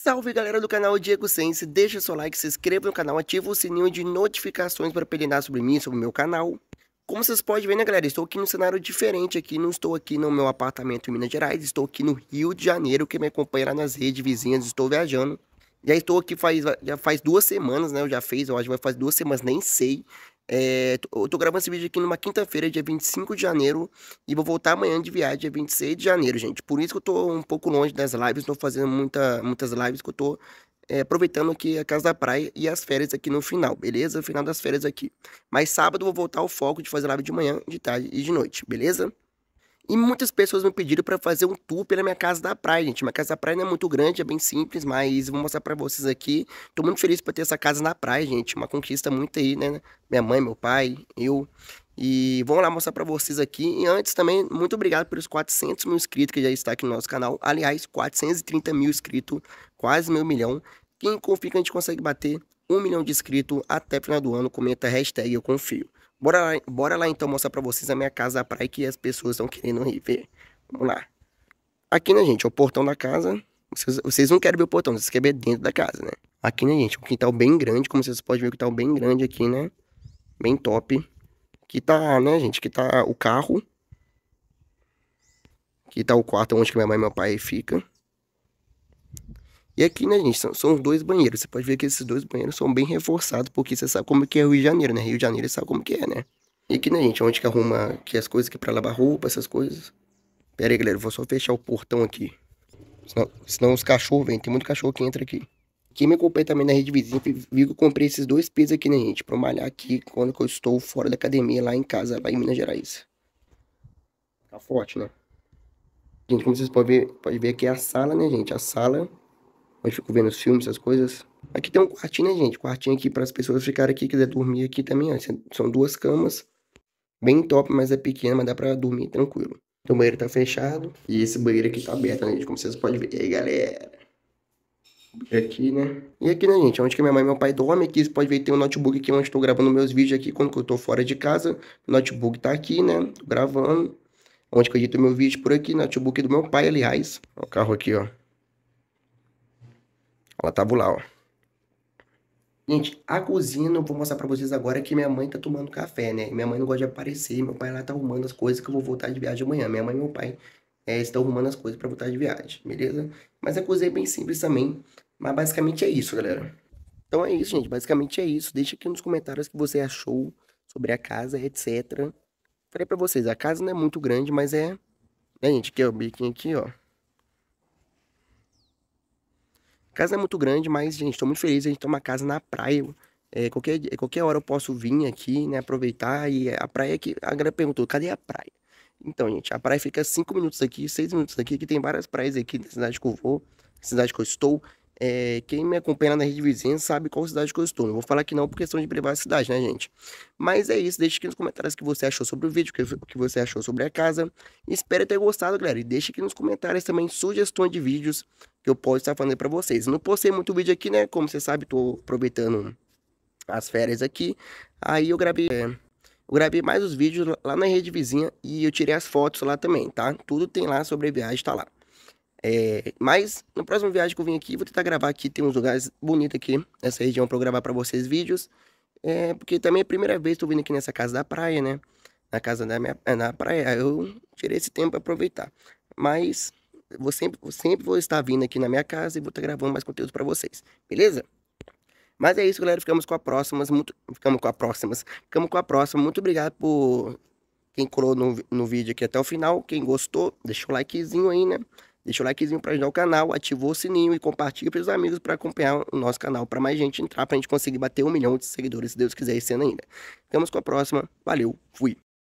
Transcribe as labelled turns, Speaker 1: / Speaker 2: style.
Speaker 1: Salve galera do canal Diego Sense, deixa seu like, se inscreva no canal, ativa o sininho de notificações para aprender sobre mim, sobre o meu canal. Como vocês podem ver né galera, estou aqui num cenário diferente aqui, não estou aqui no meu apartamento em Minas Gerais, estou aqui no Rio de Janeiro, que me acompanha nas redes vizinhas, estou viajando. Já estou aqui faz, já faz duas semanas né, eu já fiz, eu acho que vai fazer duas semanas, nem sei. É, eu tô gravando esse vídeo aqui numa quinta-feira, dia 25 de janeiro, e vou voltar amanhã de viagem, dia 26 de janeiro, gente. Por isso que eu tô um pouco longe das lives, não tô fazendo muita, muitas lives que eu tô é, aproveitando aqui a casa da praia e as férias aqui no final, beleza? Final das férias aqui. Mas sábado eu vou voltar ao foco de fazer live de manhã, de tarde e de noite, beleza? E muitas pessoas me pediram para fazer um tour pela minha casa da praia, gente. Minha casa da praia não é muito grande, é bem simples, mas vou mostrar para vocês aqui. Tô muito feliz por ter essa casa na praia, gente. Uma conquista muito aí, né? Minha mãe, meu pai, eu. E vamos lá mostrar para vocês aqui. E antes também, muito obrigado pelos 400 mil inscritos que já está aqui no nosso canal. Aliás, 430 mil inscritos, quase meio milhão. Quem confia que a gente consegue bater um milhão de inscritos até o final do ano, comenta hashtag eu confio. Bora lá, bora lá então mostrar pra vocês a minha casa, da praia que as pessoas estão querendo ir ver. Vamos lá. Aqui, né, gente, é o portão da casa. Vocês, vocês não querem ver o portão, vocês querem ver dentro da casa, né? Aqui, né, gente, um quintal bem grande, como vocês podem ver, o quintal bem grande aqui, né? Bem top. Aqui tá, né, gente, aqui tá o carro. Aqui tá o quarto onde que minha mãe e meu pai fica. E aqui, né, gente, são, são os dois banheiros. Você pode ver que esses dois banheiros são bem reforçados, porque você sabe como que é Rio de Janeiro, né? Rio de Janeiro você sabe como que é, né? E aqui, né, gente, onde que arruma aqui as coisas aqui é pra lavar roupa, essas coisas. Pera aí, galera, vou só fechar o portão aqui. Senão, senão os cachorros, vem, tem muito cachorro que entra aqui. Quem me acompanha também na rede vizinha, vi que eu comprei esses dois pesos aqui, né, gente? Pra malhar aqui quando eu estou fora da academia, lá em casa, lá em Minas Gerais. Tá forte, né? Gente, como vocês podem ver, pode ver aqui é a sala, né, gente? A sala onde fico vendo os filmes, essas coisas. Aqui tem um quartinho, né, gente? Quartinho aqui para as pessoas ficarem aqui, quiser dormir aqui também, ó. São duas camas. Bem top, mas é pequena, mas dá para dormir tranquilo. Então o banheiro tá fechado. E esse banheiro aqui tá aberto, né, gente? Como vocês podem ver. E aí, galera? Aqui, né? E aqui, né, gente? Onde que minha mãe e meu pai dormem. Aqui, você pode ver, tem um notebook aqui onde estou gravando meus vídeos aqui. Quando eu tô fora de casa, o notebook tá aqui, né? Tô gravando. Onde que eu edito meu vídeo por aqui. Notebook do meu pai, aliás. Ó, o carro aqui, ó. Ela tava lá, ó. Gente, a cozinha eu vou mostrar pra vocês agora que minha mãe tá tomando café, né? Minha mãe não gosta de aparecer, meu pai lá tá arrumando as coisas que eu vou voltar de viagem amanhã. Minha mãe e meu pai é, estão arrumando as coisas para voltar de viagem, beleza? Mas a cozinha é bem simples também. Mas basicamente é isso, galera. Então é isso, gente. Basicamente é isso. Deixa aqui nos comentários o que você achou sobre a casa, etc. Falei pra vocês, a casa não é muito grande, mas é... Né, gente? Aqui, é o biquinho aqui, ó. casa não é muito grande, mas, gente, estou muito feliz. A gente tem uma casa na praia. É, qualquer, qualquer hora eu posso vir aqui, né? Aproveitar. E a praia é que. A galera perguntou: cadê a praia? Então, gente, a praia fica 5 minutos daqui, 6 minutos daqui, que tem várias praias aqui na cidade que eu vou, cidade que eu estou. É, quem me acompanha na rede vizinha sabe qual cidade que eu estou. Não vou falar que não por questão de privacidade, né, gente? Mas é isso. Deixe aqui nos comentários o que você achou sobre o vídeo, o que você achou sobre a casa. Espero ter gostado, galera. E deixe aqui nos comentários também sugestões de vídeos eu posso estar falando para vocês. Não postei muito vídeo aqui, né? Como você sabe, tô aproveitando as férias aqui. Aí eu gravei, é, eu gravei mais os vídeos lá na rede vizinha e eu tirei as fotos lá também, tá? Tudo tem lá sobre a viagem, tá lá. É, mas na próxima viagem que eu vim aqui, vou tentar gravar aqui. Tem uns lugares bonitos aqui nessa região para gravar para vocês vídeos. É, porque também é a primeira vez que vindo aqui nessa casa da praia, né? Na casa da minha, na praia, eu tirei esse tempo para aproveitar. Mas vou sempre, sempre vou estar vindo aqui na minha casa e vou estar gravando mais conteúdo para vocês, beleza? Mas é isso, galera. Ficamos com a próxima. Muito... Ficamos com a próxima. Ficamos com a próxima. Muito obrigado por quem colou no, no vídeo aqui até o final. Quem gostou, deixa o likezinho aí, né? Deixa o likezinho para ajudar o canal, ativou o sininho e compartilha para os amigos para acompanhar o nosso canal, para mais gente entrar, para a gente conseguir bater um milhão de seguidores, se Deus quiser, esse ano ainda. Ficamos com a próxima. Valeu, fui.